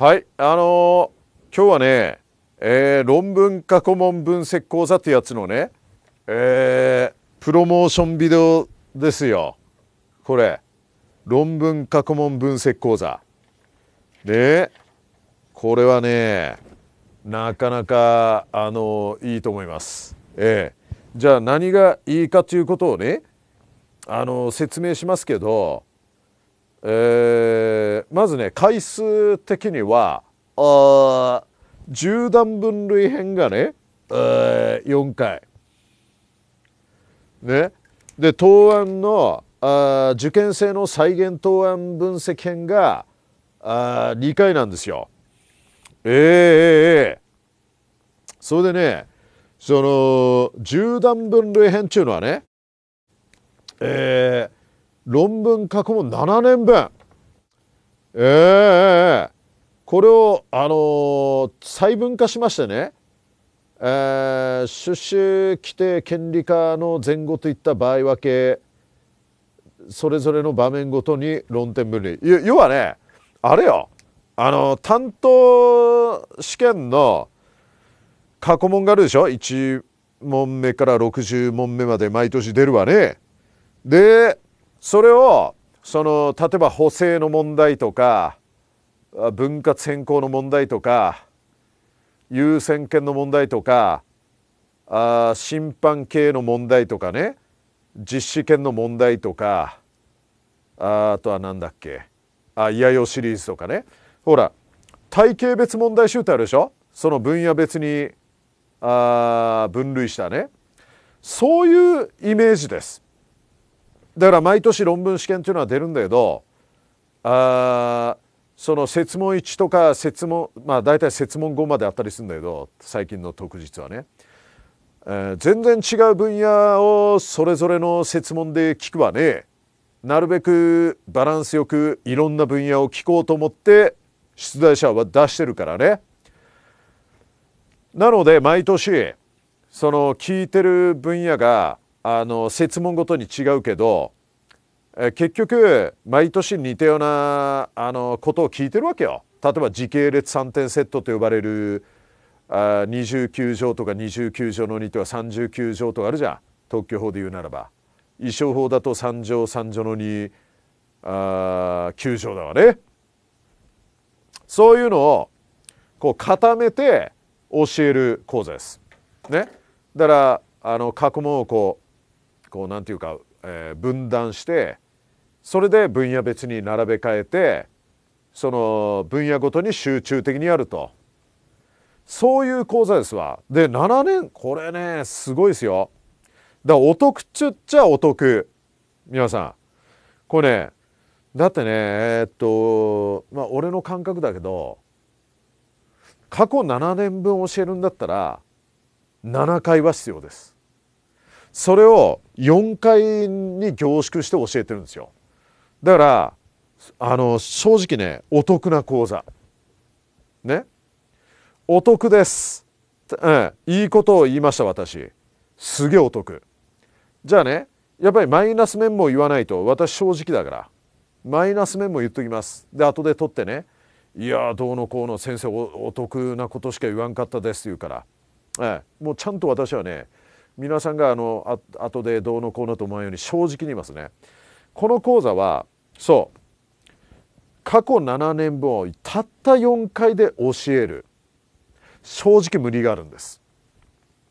はい、あのー、今日はね、えー、論文化顧問分析講座ってやつのね、えー、プロモーションビデオですよ。これ、論文化顧問分析講座。ね、これはね、なかなか、あのー、いいと思います。えー、じゃあ何がいいかということをね、あのー、説明しますけど、えまずね回数的にはあ10段分類編がね、4回。ね、で答案のあ受験生の再現答案分析編があ2回なんですよ。ええー、えー、それでねその10段分類編っていうのはね、えー、論文書くも7年分ええー、これを、あのー、細分化しましてね、えー、出資規定権利化の前後といった場合分けそれぞれの場面ごとに論点分離要はねあれよあの担当試験の過去問があるでしょ1問目から60問目まで毎年出るわねでそれをその例えば補正の問題とか分割変更の問題とか優先権の問題とかあ審判系の問題とかね実施権の問題とかああとは何だっけあいやよシリーズとかねほら体系別問題集ってあるでしょその分野別にあ分類したねそういうイメージです。だから毎年論文試験というのは出るんだけどあその設問1とか設問まあ大体設問5まであったりするんだけど最近の特実はね、えー、全然違う分野をそれぞれの設問で聞くわねなるべくバランスよくいろんな分野を聞こうと思って出題者は出してるからね。なので毎年その聞いてる分野があの設問ごとに違うけど結局毎年似たようなあのことを聞いてるわけよ。例えば時系列3点セットと呼ばれるあ29条とか29条の2とか39条とかあるじゃん特許法で言うならば。衣装法だと3条3条の2あ9条だわね。そういうのをこう固めて教える講座です。ね。だからあの過去問をこうこうなんていうか、えー、分断してそれで分野別に並べ替えてその分野ごとに集中的にやるとそういう講座ですわ。で7年これねすごいですよ。だからお得っちゅっちゃお得皆さんこれねだってねえー、っとまあ俺の感覚だけど過去7年分教えるんだったら7回は必要です。それを4回に凝縮して教えてるんですよだからあの正直ねお得な講座ねお得です、うん、いいことを言いました私すげえお得じゃあねやっぱりマイナス面も言わないと私正直だからマイナス面も言っときますで後で取ってねいやどうのこうの先生お得なことしか言わんかったですって言うから、ええ、もうちゃんと私はね皆さんがあのあ後でどうのこうのと思うように正直に言いますねこの講座はそう過去7年分をたった4回で教える正直無理があるんです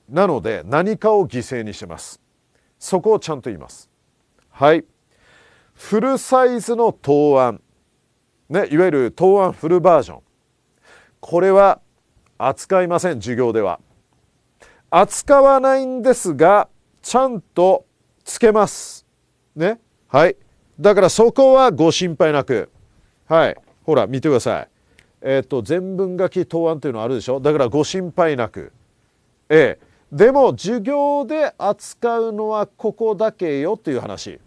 なので何かを犠牲にしますそこをちゃんと言いますはいフルサイズの答案ねいわゆる答案フルバージョンこれは扱いません授業では扱わないんですがちゃんとつけますねはいだからそこはご心配なくはいほら見てくださいえっ、ー、と全文書き答案というのあるでしょだからご心配なくええでも授業で扱うのはここだけよっていう話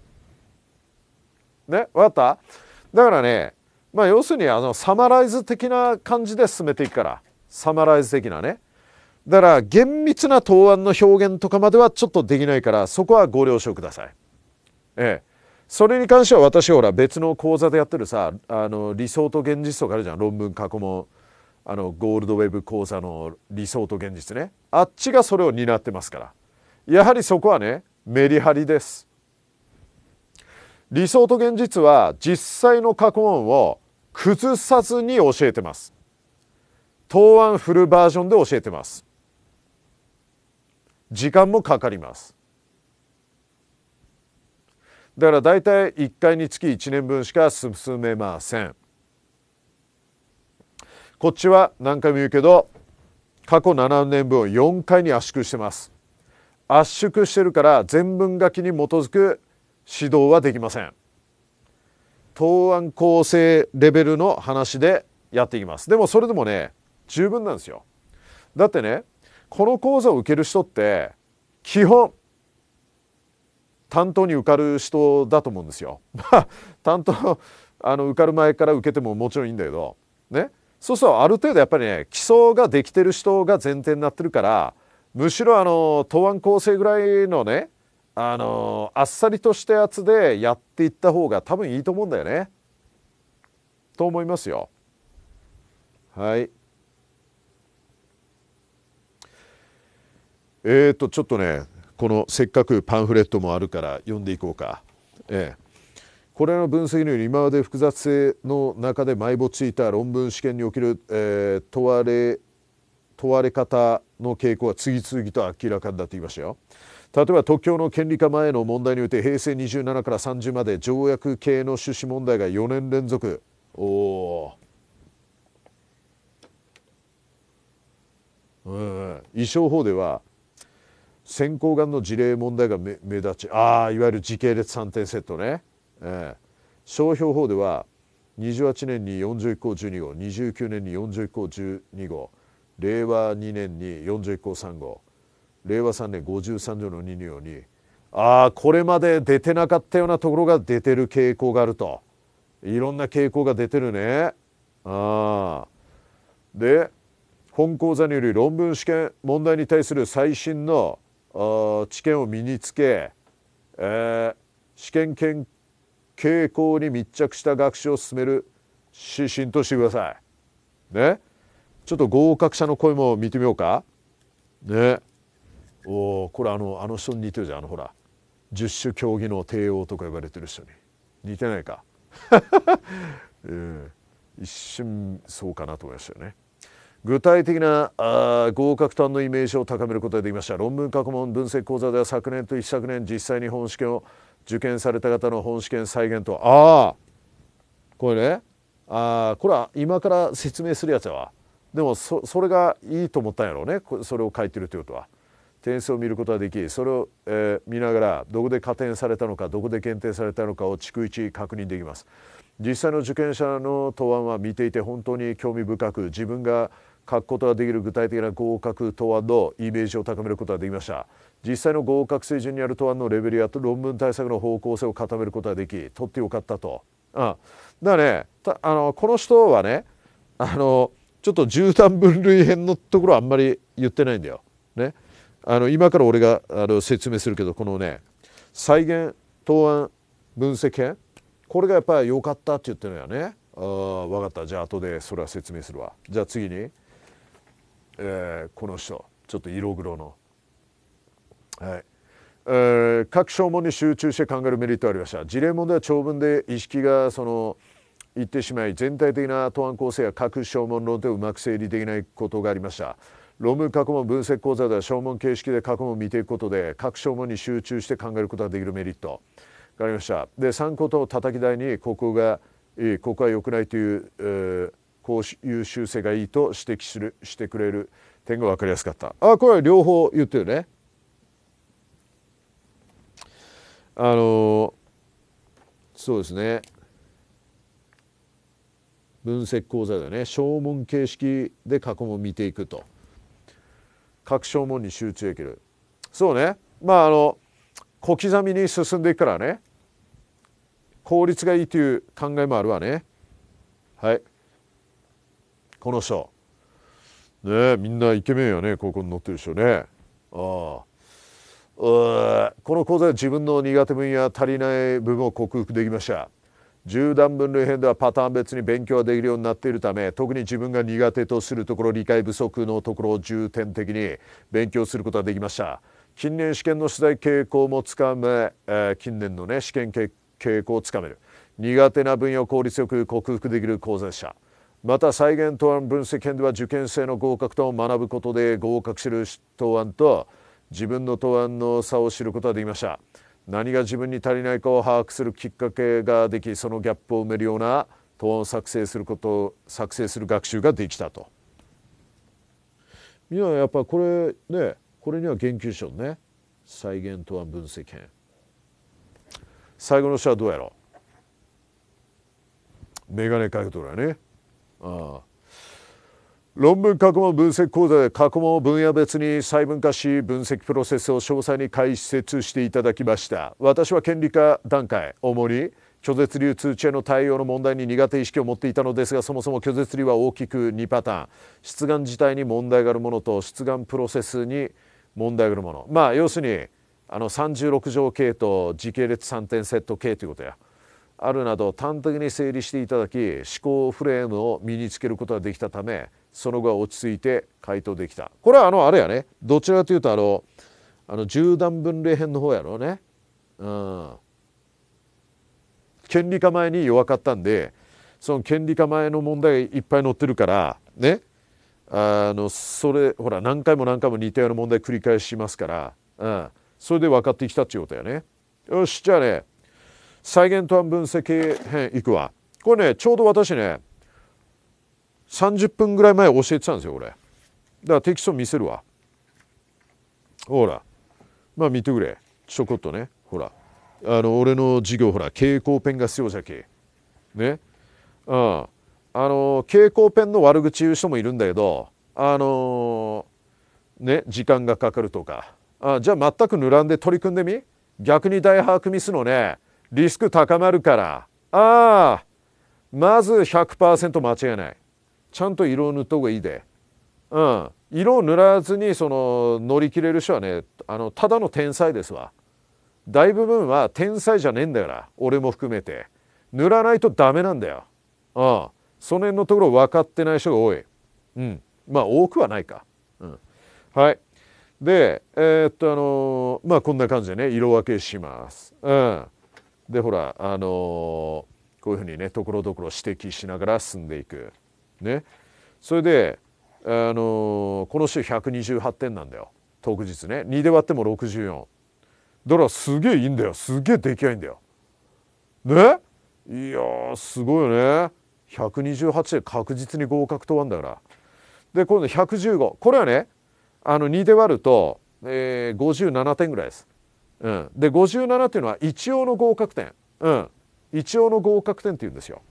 ね分かっただからねまあ要するにあのサマライズ的な感じで進めていくからサマライズ的なねだから厳密な答案の表現とかまではちょっとできないからそこはご了承ください。ええ、それに関しては私ほら別の講座でやってるさあの理想と現実とかあるじゃん論文過去問あのゴールドウェブ講座の理想と現実ねあっちがそれを担ってますからやはりそこはねメリハリです。理想と現実は実際の過去問を崩さずに教えてます。答案フルバージョンで教えてます。時間もかかりますだから大体1回につき1年分しか進めませんこっちは何回も言うけど過去7年分を4回に圧縮してます圧縮してるから全文書きに基づく指導はできません答案構成レベルの話でやっていきますでもそれでもね十分なんですよだってねこの講座を受ける人って基本担当に受かる人だと思うんですよ。ま あ担当あの受かる前から受けてももちろんいいんだけどねそうするとある程度やっぱりね基礎ができてる人が前提になってるからむしろあの答案構成ぐらいのねあのあっさりとしたやつでやっていった方が多分いいと思うんだよね。と思いますよ。はい。えっ、ー、と、ちょっとね、このせっかくパンフレットもあるから読んでいこうか。ええこれの分析により今まで複雑性の中で埋没していた論文試験における、えー、問われ問われ方の傾向は次々と明らかになっていましたよ。例えば特許の権利化前の問題において平成27から30まで条約系の趣旨問題が4年連続おおうん、法では先行んの事例問題が目立ちああいわゆる時系列3点セットね、えー、商標法では28年に41項12号29年に41項12号令和2年に41項3号令和3年53条の2のようにああこれまで出てなかったようなところが出てる傾向があるといろんな傾向が出てるね。あで本講座により論文試験問題に対する最新の知見を身につけ、えー、試験研傾向に密着した学習を進める指針としてください。ね。ちょっと合格者の声も見てみようか。ね。おおこれあのあの人に似てるじゃんあのほら十種競技の帝王とか呼ばれてる人に似てないか、え ー、一瞬そうかなと思いましたよね。具体的なあ合格端のイメージを高めることができました論文過去問分析講座では昨年と一昨年実際に本試験を受験された方の本試験再現とああこれねあこれは今から説明するやつやわでもそれがいいと思ったんやろうねそれを書いてるということは。点数を見ることができそれを、えー、見ながらどこで加点されたのかどこで減点されたのかを逐一確認できます。実際の受験者の答案は見ていて本当に興味深く自分が書くことができる具体的な合格答案のイメージを高めることができました実際の合格水準にある答案のレベルや論文対策の方向性を固めることができとってよかったと、うん、だからねあのこの人はねあのちょっと絨毯分類編のところはあんまり言ってないんだよ、ね、あの今から俺があの説明するけどこのね再現答案分析編これがやっぱり良かったって言ってるのよねあ分かったじゃあ後でそれは説明するわじゃあ次に、えー、この人ちょっと色黒のはいえー、各証文に集中して考えるメリットがありました事例問題は長文で意識がその言ってしまい全体的な答案構成や各証文論点をうまく整理できないことがありました論文過去問分析講座では証文形式で過去問を見ていくことで各証文に集中して考えることができるメリットかりましたで参考とたたき台にここがここは良くないという、えー、こういう修正がいいと指摘するしてくれる点が分かりやすかったあこれは両方言ってるねあのそうですね分析講座だね小問形式で過去問見ていくと各小問に集中できるそうねまああの小刻みに進んでいくからね効率がいいという考えもあるわねはいこの人ねみんなイケメンやね高校に乗ってる人ねああこの講座は自分の苦手分や足りない部分を克服できました10段分類編ではパターン別に勉強ができるようになっているため特に自分が苦手とするところ理解不足のところを重点的に勉強することができました近年試験の取材傾向もつかめ、えー、近年のね試験結傾向をつかめる苦手な分野を効率よく克服できる講座者また再現答案分析編では受験生の合格とを学ぶことで合格する答案と自分の答案の差を知ることができました何が自分に足りないかを把握するきっかけができそのギャップを埋めるような答案を作成すること作成する学習ができたとみんなやっぱこれねこれには言及しようね再現答案分析編。最後の人はどうやろうメガネかけとるやね。ああ論文過去問分析講座で過去問を分野別に細分化し分析プロセスを詳細に解説していただきました私は権利化段階主に拒絶流通知への対応の問題に苦手意識を持っていたのですがそもそも拒絶流は大きく2パターン出願自体に問題があるものと出願プロセスに問題があるものまあ要するにあの36条系と時系列3点セット系ということやあるなど端的に整理していただき思考フレームを身につけることができたためその後は落ち着いて回答できたこれはあのあれやねどちらかというとあのあの縦段分類編の方やろうねうん権利化前に弱かったんでその権利化前の問題がいっぱい載ってるからねあのそれほら何回も何回も似たような問題繰り返しますから、うん、それで分かってきたってゅうことやねよしじゃあね再現と案分析編いくわこれねちょうど私ね30分ぐらい前教えてたんですよ俺だからテキスト見せるわほらまあ見てくれちょこっとねほらあの俺の授業ほら蛍光ペンが必要じゃけねうんあの蛍光ペンの悪口言う人もいるんだけどあのー、ね時間がかかるとかあじゃあ全く塗らんで取り組んでみ逆に大把握ミスのねリスク高まるからああまず100%間違いないちゃんと色を塗った方がいいでうん色を塗らずにその乗り切れる人はねあのただの天才ですわ大部分は天才じゃねえんだから俺も含めて塗らないとダメなんだようんその辺のところ分かってない人が多いうんまあ多くはないかうんはいで、えー、っと、あのー、まあこんな感じでね、色分けします。うん。で、ほら、あのー、こういうふうにね、ところどころ指摘しながら進んでいく。ね。それで、あのこの週128点なんだよ。当日ね。2で割っても64。だからすげえいいんだよ。すげえ出来合いんだよ。ねいやすごいよね。128で確実に合格とはんだから。で、今度115。これはね、あの2で割ると、えー、57点ぐらいです。うん、で57っていうのは一応の合格点、うん、一応の合格点っていうんですよ。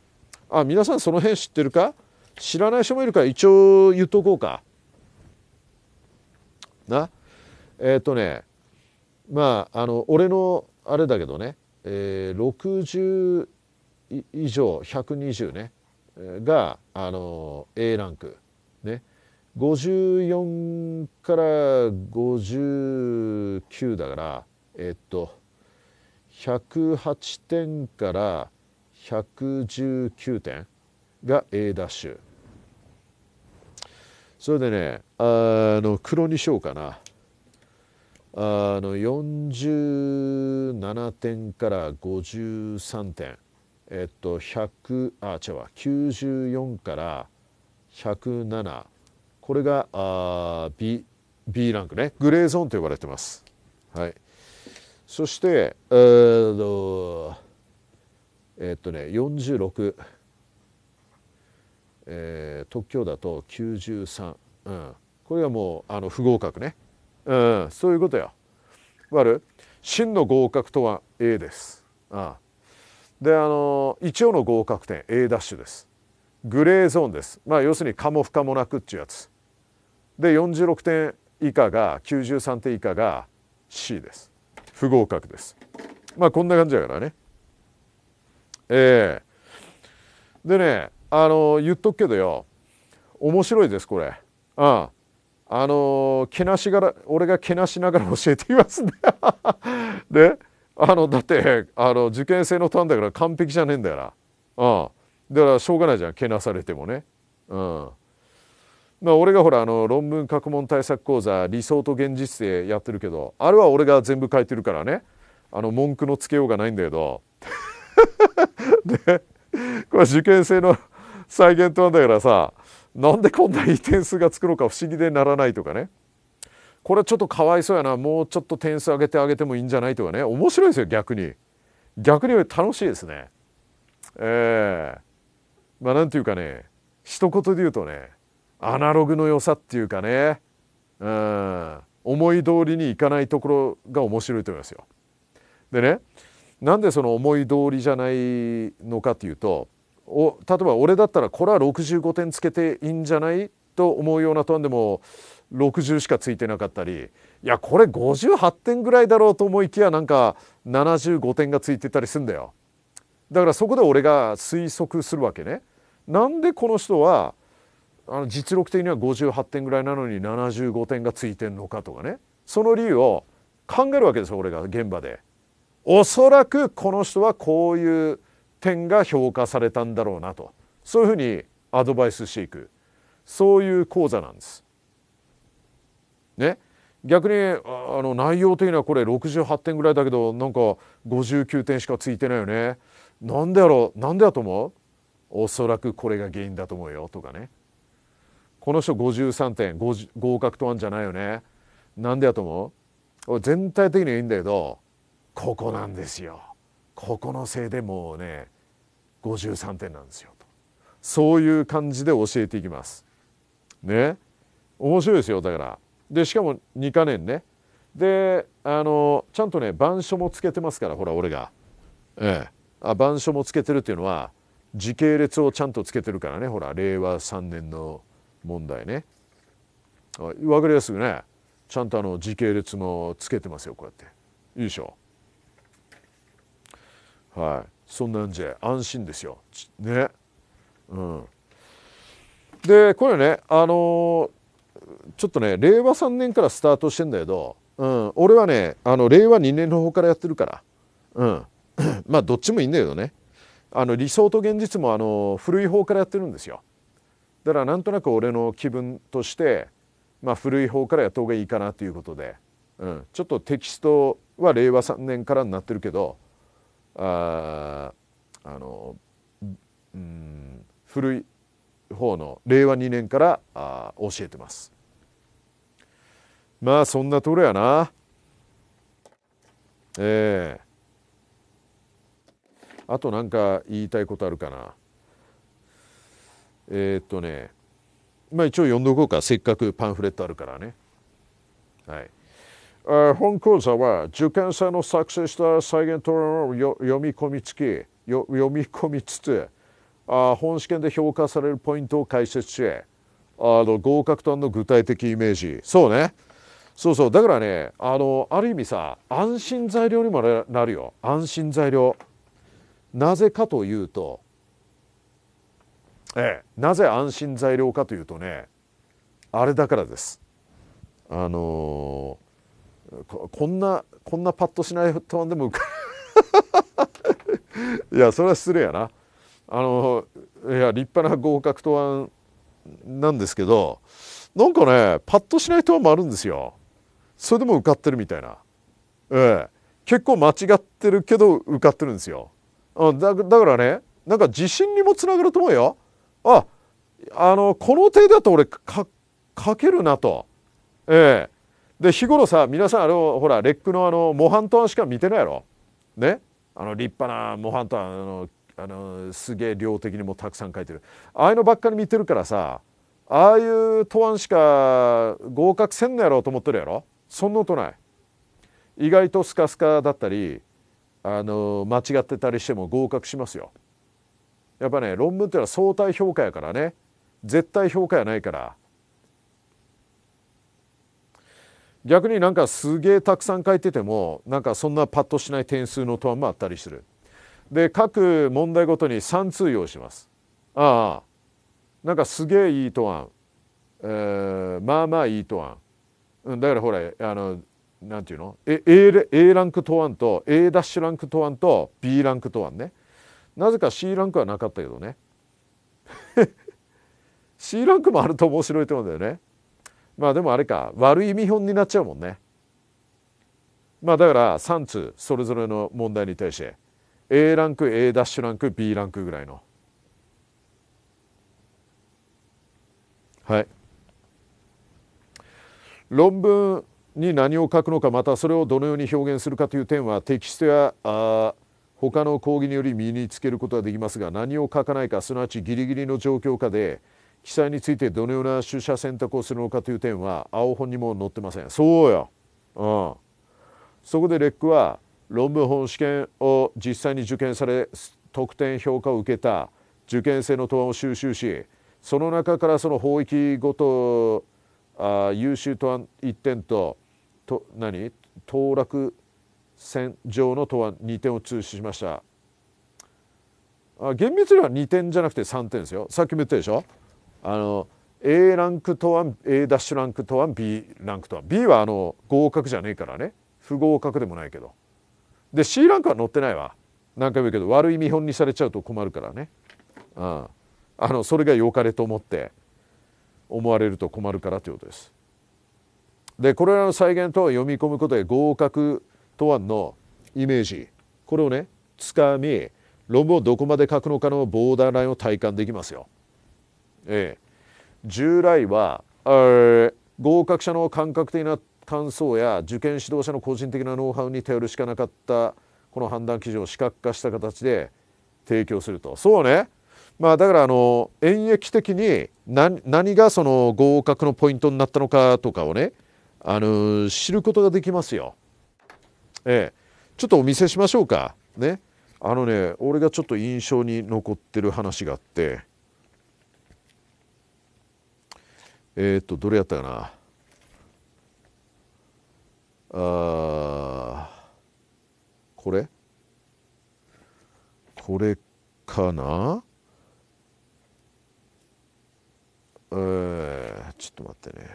あ皆さんその辺知ってるか知らない人もいるから一応言っとこうか。なえっ、ー、とねまああの俺のあれだけどね、えー、60以上120ねがあの A ランクね54から59だからえっと108点から119点が A ダッシュそれでねあの黒にしようかなあの47点から53点えっと100あ違うわ94から107これがあ B, B ランクねグレーゾーンと呼ばれてます。はい、そして、えー、っとえっとね46、えー、特許だと93、うん、これはもうあの不合格ね、うん、そういうことよ。わる真の合格とは A です。ああであの一応の合格点 A ダッシュです。グレーゾーンです。まあ要するにかも不可もなくっていうやつ。で46点以下が93点以下が C です不合格ですまあこんな感じだからねええー、でねあの言っとくけどよ面白いですこれあああのけなしがら俺がけなしながら教えていますね であのだってあの受験生のターンだから完璧じゃねえんだからああだからしょうがないじゃんけなされてもねうんまあ、俺がほらあの論文学問対策講座理想と現実でやってるけどあれは俺が全部書いてるからねあの文句のつけようがないんだけどでこれ受験生の再現となんだからさなんでこんないい点数がつくのか不思議でならないとかねこれちょっとかわいそうやなもうちょっと点数上げてあげてもいいんじゃないとかね面白いですよ逆に逆に楽しいですねええー、まあなんていうかね一言で言うとねアナログの良さっていうかね、うん、思い通りにいかないところが面白いと思いますよ。でねなんでその思い通りじゃないのかというとお例えば俺だったらこれは65点つけていいんじゃないと思うようなトーンでも60しかついてなかったりいやこれ58点ぐらいだろうと思いきやなんか75点がついてたりすんだよだからそこで俺が推測するわけね。なんでこの人はあの実力的には58点ぐらいなのに75点がついてんのかとかねその理由を考えるわけですよ俺が現場で。おそらくこの人はこういう点が評価されたんだろうなとそういうふうにアドバイスしていくそういう講座なんです。ね、逆にあの内容的にはこれ68点ぐらいだけどなんか59点しかついてないよね。なんでやろうなんでやと思うおそらくこれが原因だと思うよとかねこの人53点合格とあんじゃないよねなんでやと思う全体的にはいいんだけどここなんですよここのせいでもうね53点なんですよとそういう感じで教えていきますね面白いですよだからでしかも2か年ねであのちゃんとね板書もつけてますからほら俺がええあ板書もつけてるっていうのは時系列をちゃんとつけてるからねほら令和3年の問題ね分かりやすくねちゃんとあの時系列もつけてますよこうやっていいでしょはいそんなんじゃ安心ですよねうんでこれねあのちょっとね令和3年からスタートしてんだけど、うん、俺はねあの令和2年の方からやってるからうん まあどっちもいいんだけどねあの理想と現実もあの古い方からやってるんですよ。だからなんとなく俺の気分として、まあ、古い方からやった方がいいかなということで、うん、ちょっとテキストは令和3年からになってるけどああの、うん、古い方の令和2年からあ教えてます。まあそんなところやな。ええー、あと何か言いたいことあるかな。えー、っとねまあ一応読んでおこうかせっかくパンフレットあるからねはい本講座は受験生の作成した再現ト論を読み込みつき読み込みつつあ本試験で評価されるポイントを解説しあの合格との具体的イメージそうねそうそうだからねあのある意味さ安心材料にもなるよ安心材料なぜかというとええ、なぜ安心材料かというとねあれだからです。あのー、こんなこんなパッとしないと安でも いやそれは失礼やな。あのー、いや立派な合格答案なんですけどなんかねパッとしない答案もあるんですよ。それでも受かってるみたいな。ええ、結構間違ってるけど受かってるんですよ。だだからねなんか自信にもつながると思うよ。ああのこの手だと俺か書けるなと。ええー、で日頃さ皆さんあのほらレックのあの模範ト案しか見てないやろ。ねあの立派な模範ト案あのあのすげえ量的にもたくさん書いてるああいうのばっかり見てるからさああいう答案しか合格せんのやろうと思ってるやろそんなことない意外とスカスカだったりあの間違ってたりしても合格しますよ。やっぱね論文っていうのは相対評価やからね絶対評価やないから逆になんかすげえたくさん書いててもなんかそんなパッとしない点数の答案もあったりする。で各問題ごとに3通用します。ああなんかすげえいい答案、えー、まあまあいい答案、うん、だからほらあのなんていうの A, A, ランク答案と A' ランク答案と B ランク答案ね。なぜか C ランクはなかったけどね C ランクもあると面白いと思うんだよねまあでもあれか悪い見本になっちゃうもんねまあだから3通それぞれの問題に対して A ランク A ダッシュランク B ランクぐらいのはい論文に何を書くのかまたそれをどのように表現するかという点はテキストやあ他の講義により身につけることはできますが何を書かないかすなわちギリギリの状況下で記載についてどのような取捨選択をするのかという点は青本にも載ってませんそうよ、うん、そこでレックは論文本試験を実際に受験され得点評価を受けた受験生の答案を収集しその中からその法域ごとあ優秀答案1点とと何当落戦場のとは2点を中止しましたあ厳密には2点じゃなくて3点ですよさっきも言ったでしょあの A ランクとは A ダッシュランクとは B ランクとは B はあの合格じゃねえからね不合格でもないけどで C ランクは載ってないわ何回も言うけど悪い見本にされちゃうと困るからね、うん、あのそれが良かれと思って思われると困るからということです。でこれらの再現とを読み込むことで合格トアンのイメージこれをねつかみ論文をどこまで書くのかのボーダーラインを体感できますよ。ええ、従来は合格者の感覚的な感想や受験指導者の個人的なノウハウに頼るしかなかったこの判断基準を視覚化した形で提供するとそうねまあだからあの演疫的に何何がその合格のポイントになったのかとかをねあの知ることができますよ。ええ、ちょっとお見せしましょうか。ね。あのね、俺がちょっと印象に残ってる話があって、えー、っと、どれやったかな。あこれこれかなえー、ちょっと待ってね。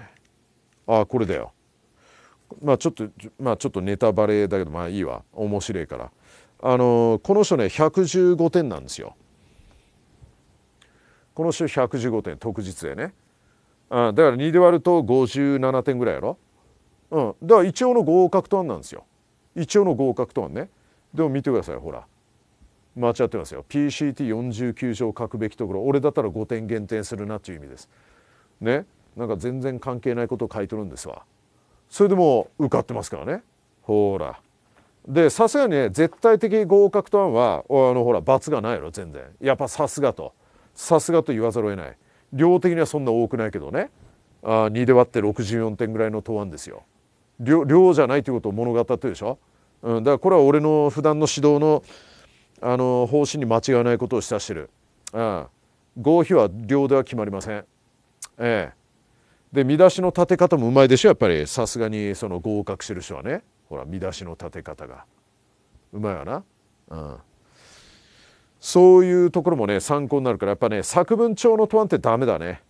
あ、これだよ。まあちょっとまあちょっとネタバレだけどまあいいわ面白いからあのこの人ね115点なんですよこの人115点特実でねあだから2で割ると57点ぐらいやろうんだから一応の合格と案なんですよ一応の合格と案ねでも見てくださいほら間違ってますよ PCT49 条書くべきところ俺だったら5点減点するなっていう意味ですねなんか全然関係ないことを書いとるんですわそれでも受かってますからねほらでさすがにね絶対的合格と案はあのほら罰がないの全然やっぱさすがとさすがと言わざるを得ない量的にはそんな多くないけどねあ2で割って64点ぐらいの答案ですよ量じゃないということを物語ってるでしょ、うん、だからこれは俺の普段の指導のあの方針に間違いないことを示唆してる、うん、合否は量では決まりませんええで見出しの立て方もうまいでしょやっぱりさすがにその合格してる人はねほら見出しの立て方がうまいわな、うん、そういうところもね参考になるからやっぱね作文帳の答案ってダメだね、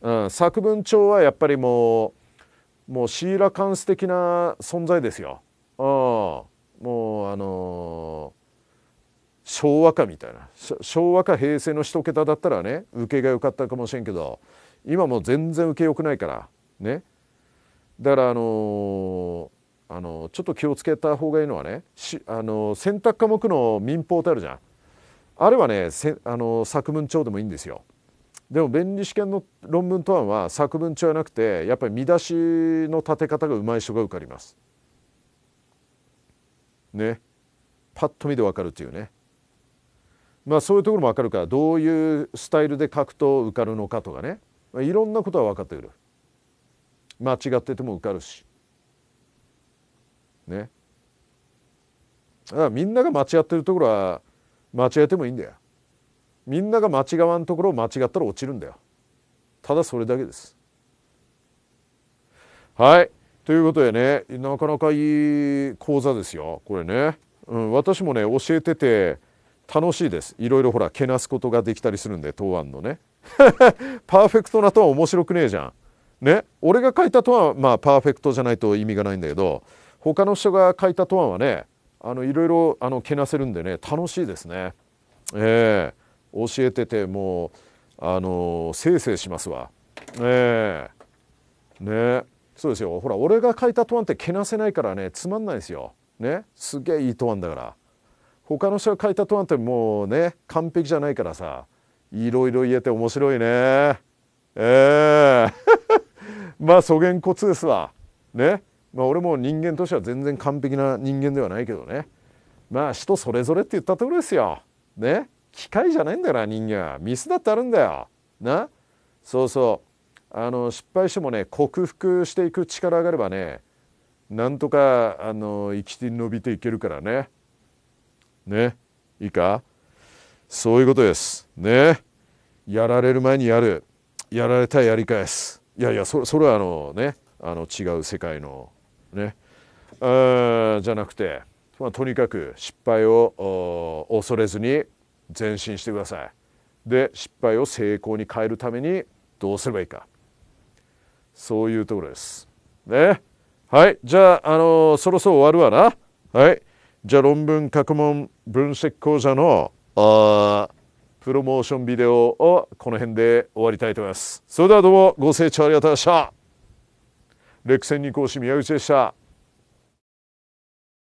うん、作文帳はやっぱりもうもうシーラカンス的な存在ですよ、うん、もうあのー、昭和かみたいな昭和か平成の一桁だったらね受けが良かったかもしれんけど今も全然受けよくないからねだからあのー、あのちょっと気をつけた方がいいのはねし、あの選択科目の民法ってあるじゃんあれはねせあの作文帳でもいいんですよでも弁理試験の論文答案は作文帳じゃなくてやっぱり見出しの立て方がうまい人が受かりますねパッと見で分かるというねまあそういうところも分かるからどういうスタイルで書くと受かるのかとかねまあ、いろんなことは分かってくる間違ってても受かるしねみんなが間違ってるところは間違えてもいいんだよみんなが間違わんところを間違ったら落ちるんだよただそれだけですはいということでねなかなかいい講座ですよこれね、うん、私もね教えてて楽しいですいろいろほらけなすことができたりするんで答案のね パーフェクトなとは面白くねえじゃん。ね、俺が書いたとはまあパーフェクトじゃないと意味がないんだけど他の人が書いたとははねあのいろいろあのけなせるんでね楽しいですね。えー、教えててもうあのせいせいしますわ。えー、ねそうですよほら俺が書いた答案ってけなせないからねつまんないですよ。ねすげえいい答案だから。他の人が書いた答案ってもうね完璧じゃないからさいろいろ言えて面白いねええー、まあそげんこつですわねまあ俺も人間としては全然完璧な人間ではないけどねまあ人それぞれって言ったところですよね機械じゃないんだから人間は。ミスだってあるんだよなそうそうあの失敗してもね克服していく力があればねなんとかあの生きて伸びていけるからねねいいかそういうことですねやられる前にやるやられたらやり返すいやいやそれはあのねあの違う世界のねじゃなくて、まあ、とにかく失敗を恐れずに前進してくださいで失敗を成功に変えるためにどうすればいいかそういうところですねはいじゃあ、あのー、そろそろ終わるわなはいじゃあ論文学問分析講座のあプロモーションビデオをこの辺で終わりたいと思います。それではどうもご清聴ありがとうございました。レック戦に講師宮内でした。